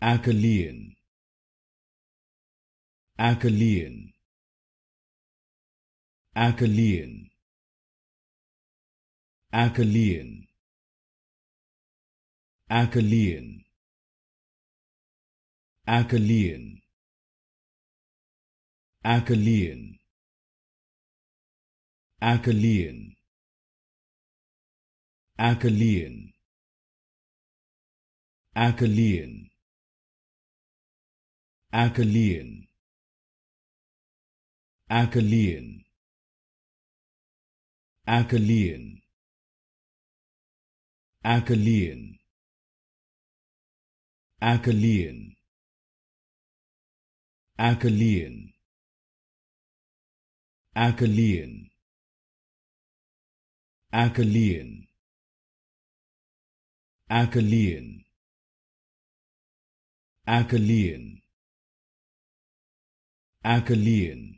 Achillean Achillean Achillean Achillean Achillean Achillean Achillean Achillean Achillean Achillean Achillean Achillean Achillean Achillean Achillean Achillean Achillean Achillean Achillean Achillean achillean